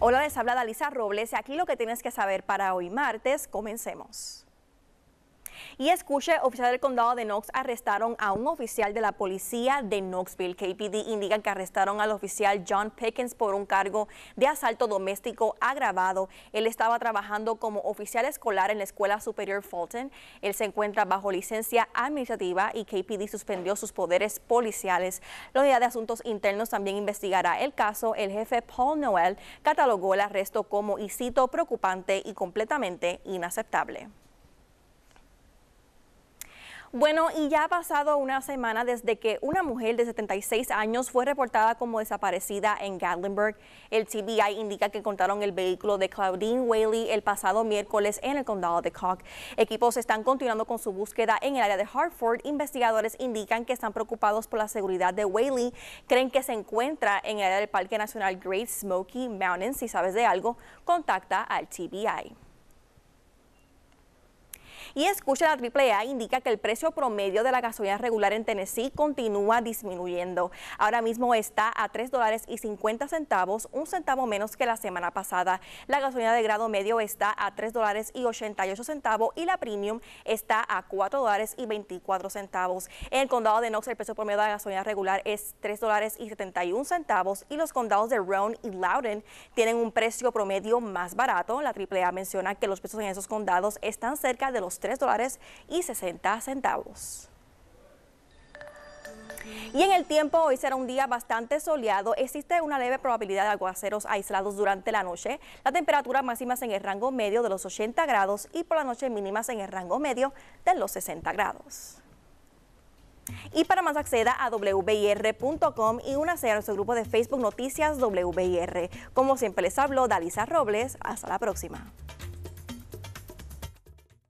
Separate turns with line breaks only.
Hola, les habla Dalisa Robles y aquí lo que tienes que saber para hoy martes. Comencemos. Y escuche, oficial del condado de Knox arrestaron a un oficial de la policía de Knoxville. KPD indica que arrestaron al oficial John Pickens por un cargo de asalto doméstico agravado. Él estaba trabajando como oficial escolar en la Escuela Superior Fulton. Él se encuentra bajo licencia administrativa y KPD suspendió sus poderes policiales. La unidad de asuntos internos también investigará el caso. El jefe Paul Noel catalogó el arresto como, y cito, preocupante y completamente inaceptable. Bueno, y ya ha pasado una semana desde que una mujer de 76 años fue reportada como desaparecida en Gatlinburg. El TBI indica que encontraron el vehículo de Claudine Whaley el pasado miércoles en el condado de Cock. Equipos están continuando con su búsqueda en el área de Hartford. Investigadores indican que están preocupados por la seguridad de Whaley. Creen que se encuentra en el área del Parque Nacional Great Smoky Mountains. Si sabes de algo, contacta al TBI. Y escucha la AAA indica que el precio promedio de la gasolina regular en Tennessee continúa disminuyendo. Ahora mismo está a $3.50, dólares y 50 centavos, un centavo menos que la semana pasada. La gasolina de grado medio está a 3 dólares y 88 centavos y la premium está a 4 dólares y 24 centavos. En el condado de Knox el precio promedio de la gasolina regular es $3.71 dólares y centavos y los condados de Roan y Loudon tienen un precio promedio más barato. La AAA menciona que los precios en esos condados están cerca de los dólares y 60 centavos. Y en el tiempo, hoy será un día bastante soleado. Existe una leve probabilidad de aguaceros aislados durante la noche. La temperatura máxima es en el rango medio de los 80 grados y por la noche mínimas en el rango medio de los 60 grados. Y para más acceda a wbr.com y únase a nuestro grupo de Facebook Noticias wbr Como siempre les hablo, Dalisa Robles. Hasta la próxima.